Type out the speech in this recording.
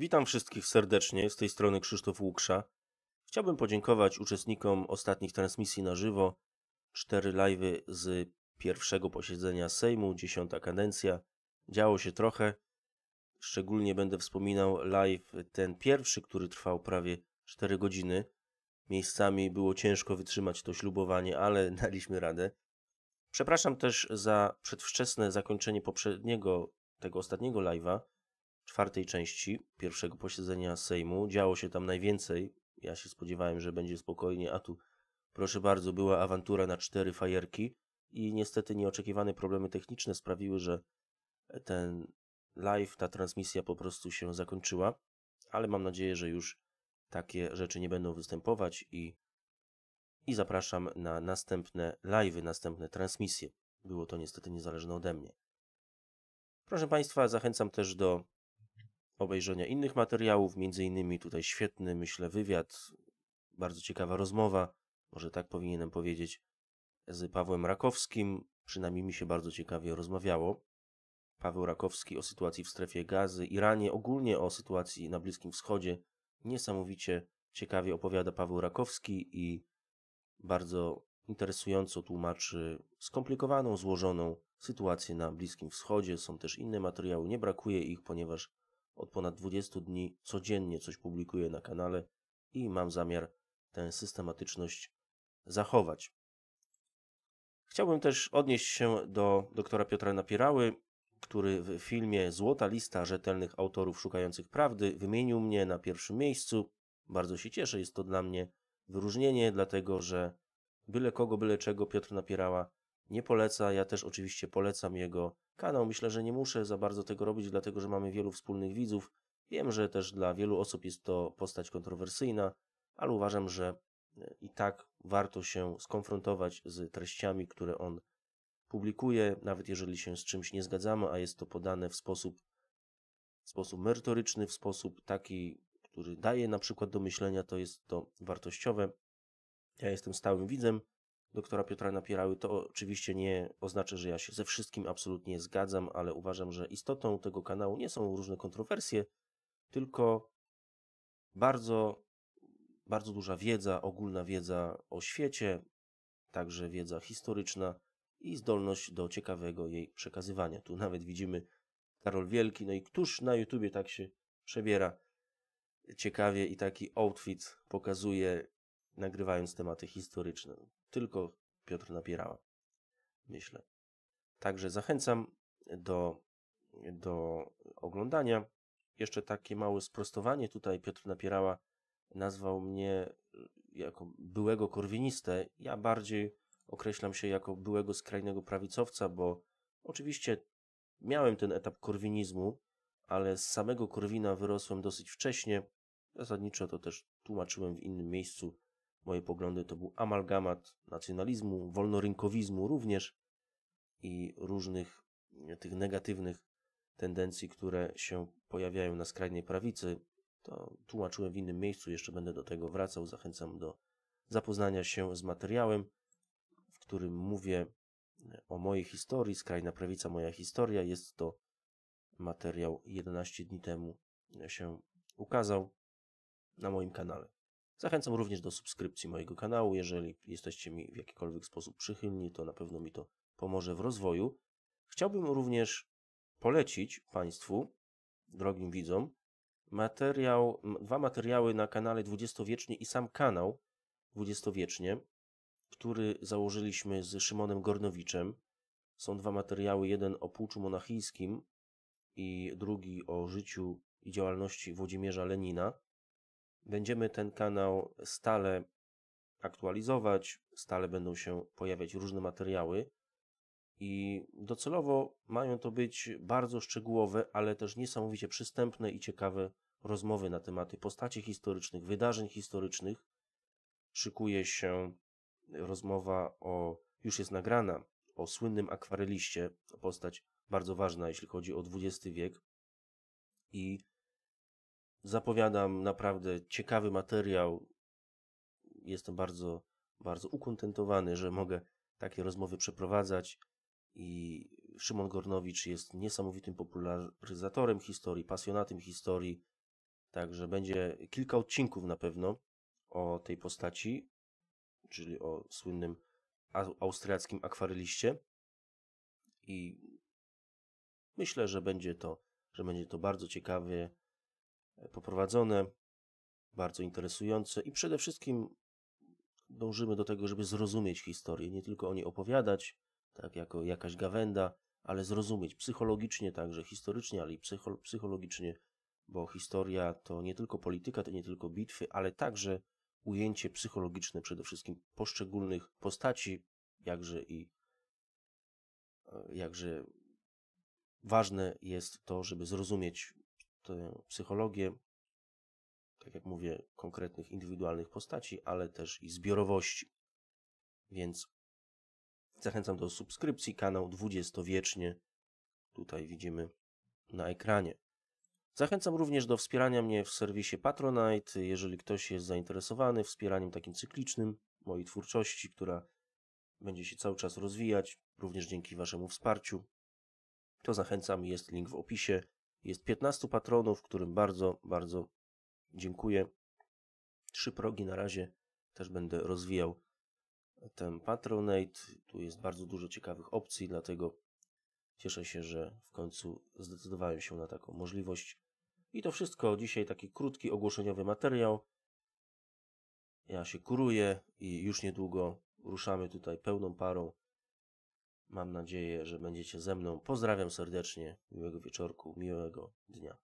Witam wszystkich serdecznie, z tej strony Krzysztof Łuksza. Chciałbym podziękować uczestnikom ostatnich transmisji na żywo. Cztery live'y z pierwszego posiedzenia Sejmu, dziesiąta kadencja. Działo się trochę. Szczególnie będę wspominał live ten pierwszy, który trwał prawie 4 godziny. Miejscami było ciężko wytrzymać to ślubowanie, ale daliśmy radę. Przepraszam też za przedwczesne zakończenie poprzedniego, tego ostatniego live'a czwartej części pierwszego posiedzenia Sejmu. Działo się tam najwięcej. Ja się spodziewałem, że będzie spokojnie, a tu, proszę bardzo, była awantura na cztery fajerki i niestety nieoczekiwane problemy techniczne sprawiły, że ten live, ta transmisja po prostu się zakończyła, ale mam nadzieję, że już takie rzeczy nie będą występować i, i zapraszam na następne live'y, następne transmisje. Było to niestety niezależne ode mnie. Proszę Państwa, zachęcam też do obejrzenia innych materiałów, między innymi tutaj świetny, myślę, wywiad, bardzo ciekawa rozmowa, może tak powinienem powiedzieć, z Pawłem Rakowskim, przynajmniej mi się bardzo ciekawie rozmawiało. Paweł Rakowski o sytuacji w strefie gazy, Iranie, ogólnie o sytuacji na Bliskim Wschodzie. Niesamowicie ciekawie opowiada Paweł Rakowski i bardzo interesująco tłumaczy skomplikowaną, złożoną sytuację na Bliskim Wschodzie. Są też inne materiały, nie brakuje ich, ponieważ od ponad 20 dni codziennie coś publikuję na kanale i mam zamiar tę systematyczność zachować. Chciałbym też odnieść się do doktora Piotra Napierały, który w filmie Złota lista rzetelnych autorów szukających prawdy wymienił mnie na pierwszym miejscu. Bardzo się cieszę, jest to dla mnie wyróżnienie, dlatego że byle kogo, byle czego Piotr Napierała nie poleca. Ja też oczywiście polecam jego kanał. Myślę, że nie muszę za bardzo tego robić, dlatego że mamy wielu wspólnych widzów. Wiem, że też dla wielu osób jest to postać kontrowersyjna, ale uważam, że e, i tak warto się skonfrontować z treściami, które on publikuje, nawet jeżeli się z czymś nie zgadzamy, a jest to podane w sposób, w sposób merytoryczny, w sposób taki, który daje na przykład do myślenia, to jest to wartościowe. Ja jestem stałym widzem doktora Piotra napierały, to oczywiście nie oznacza, że ja się ze wszystkim absolutnie zgadzam, ale uważam, że istotą tego kanału nie są różne kontrowersje, tylko bardzo, bardzo duża wiedza, ogólna wiedza o świecie, także wiedza historyczna i zdolność do ciekawego jej przekazywania. Tu nawet widzimy Karol Wielki, no i któż na YouTubie tak się przebiera ciekawie i taki outfit pokazuje, nagrywając tematy historyczne tylko Piotr Napierała, myślę. Także zachęcam do, do oglądania. Jeszcze takie małe sprostowanie tutaj Piotr Napierała nazwał mnie e, jako byłego korwinistę. Ja bardziej określam się jako byłego skrajnego prawicowca, bo oczywiście miałem ten etap korwinizmu, ale z samego korwina wyrosłem dosyć wcześnie. Zasadniczo to też tłumaczyłem w innym miejscu moje poglądy to był amalgamat nacjonalizmu, wolnorynkowizmu również i różnych tych negatywnych tendencji, które się pojawiają na skrajnej prawicy. To tłumaczyłem w innym miejscu, jeszcze będę do tego wracał. Zachęcam do zapoznania się z materiałem, w którym mówię e, o mojej historii. Skrajna prawica, moja historia. Jest to materiał 11 dni temu się ukazał na moim kanale. Zachęcam również do subskrypcji mojego kanału. Jeżeli jesteście mi w jakikolwiek sposób przychylni, to na pewno mi to pomoże w rozwoju. Chciałbym również polecić Państwu, drogim widzom, materiał, dwa materiały na kanale Dwudziestowiecznie i sam kanał Dwudziestowiecznie, który założyliśmy z Szymonem Gornowiczem. Są dwa materiały, jeden o płuczu monachijskim i drugi o życiu i działalności Włodzimierza Lenina. Będziemy ten kanał stale aktualizować, stale będą się pojawiać różne materiały i docelowo mają to być bardzo szczegółowe, ale też niesamowicie przystępne i ciekawe rozmowy na tematy postaci historycznych, wydarzeń historycznych. Szykuje się rozmowa o, już jest nagrana, o słynnym akwareliście, postać bardzo ważna, jeśli chodzi o XX wiek. I Zapowiadam naprawdę ciekawy materiał. Jestem bardzo, bardzo ukontentowany, że mogę takie rozmowy przeprowadzać. I Szymon Gornowicz jest niesamowitym popularyzatorem historii, pasjonatem historii. Także będzie kilka odcinków na pewno o tej postaci, czyli o słynnym austriackim akwareliście. I myślę, że będzie to, że będzie to bardzo ciekawie poprowadzone, bardzo interesujące i przede wszystkim dążymy do tego, żeby zrozumieć historię, nie tylko o niej opowiadać, tak jako jakaś gawenda, ale zrozumieć psychologicznie także, historycznie, ale i psychologicznie, bo historia to nie tylko polityka, to nie tylko bitwy, ale także ujęcie psychologiczne przede wszystkim poszczególnych postaci, jakże i e, jakże ważne jest to, żeby zrozumieć psychologię, tak jak mówię, konkretnych indywidualnych postaci, ale też i zbiorowości. Więc zachęcam do subskrypcji kanał wiecznie. Tutaj widzimy na ekranie. Zachęcam również do wspierania mnie w serwisie Patronite, jeżeli ktoś jest zainteresowany wspieraniem takim cyklicznym mojej twórczości, która będzie się cały czas rozwijać, również dzięki Waszemu wsparciu. To zachęcam, jest link w opisie. Jest 15 patronów, którym bardzo, bardzo dziękuję. Trzy progi na razie też będę rozwijał ten Patronate. Tu jest bardzo dużo ciekawych opcji, dlatego cieszę się, że w końcu zdecydowałem się na taką możliwość. I to wszystko. Dzisiaj taki krótki ogłoszeniowy materiał. Ja się kuruję i już niedługo ruszamy tutaj pełną parą Mam nadzieję, że będziecie ze mną. Pozdrawiam serdecznie. Miłego wieczorku, miłego dnia.